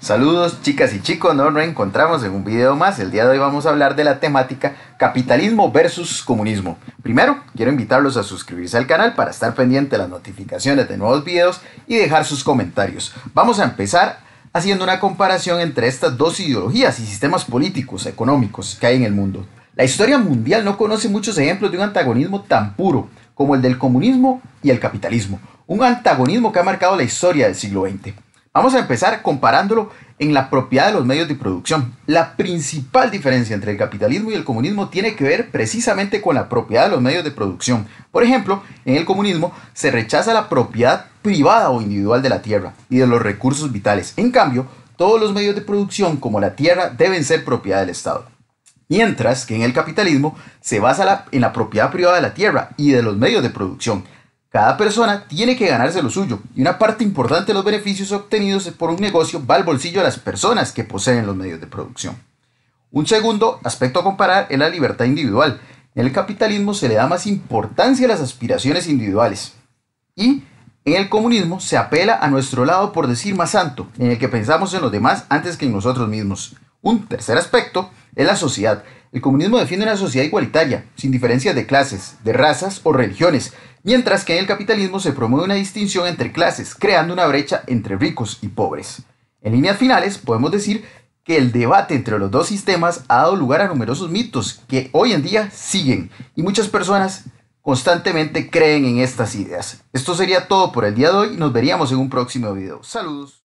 Saludos chicas y chicos, nos encontramos en un video más. El día de hoy vamos a hablar de la temática capitalismo versus comunismo. Primero, quiero invitarlos a suscribirse al canal para estar pendiente de las notificaciones de nuevos videos y dejar sus comentarios. Vamos a empezar haciendo una comparación entre estas dos ideologías y sistemas políticos, económicos que hay en el mundo. La historia mundial no conoce muchos ejemplos de un antagonismo tan puro como el del comunismo y el capitalismo, un antagonismo que ha marcado la historia del siglo XX. Vamos a empezar comparándolo en la propiedad de los medios de producción. La principal diferencia entre el capitalismo y el comunismo tiene que ver precisamente con la propiedad de los medios de producción. Por ejemplo, en el comunismo se rechaza la propiedad privada o individual de la tierra y de los recursos vitales. En cambio, todos los medios de producción como la tierra deben ser propiedad del Estado. Mientras que en el capitalismo se basa en la propiedad privada de la tierra y de los medios de producción. Cada persona tiene que ganarse lo suyo y una parte importante de los beneficios obtenidos por un negocio va al bolsillo de las personas que poseen los medios de producción. Un segundo aspecto a comparar es la libertad individual. En el capitalismo se le da más importancia a las aspiraciones individuales y en el comunismo se apela a nuestro lado por decir más santo, en el que pensamos en los demás antes que en nosotros mismos. Un tercer aspecto es la sociedad. El comunismo defiende una sociedad igualitaria, sin diferencias de clases, de razas o religiones, mientras que en el capitalismo se promueve una distinción entre clases, creando una brecha entre ricos y pobres. En líneas finales, podemos decir que el debate entre los dos sistemas ha dado lugar a numerosos mitos que hoy en día siguen y muchas personas constantemente creen en estas ideas. Esto sería todo por el día de hoy nos veríamos en un próximo video. Saludos.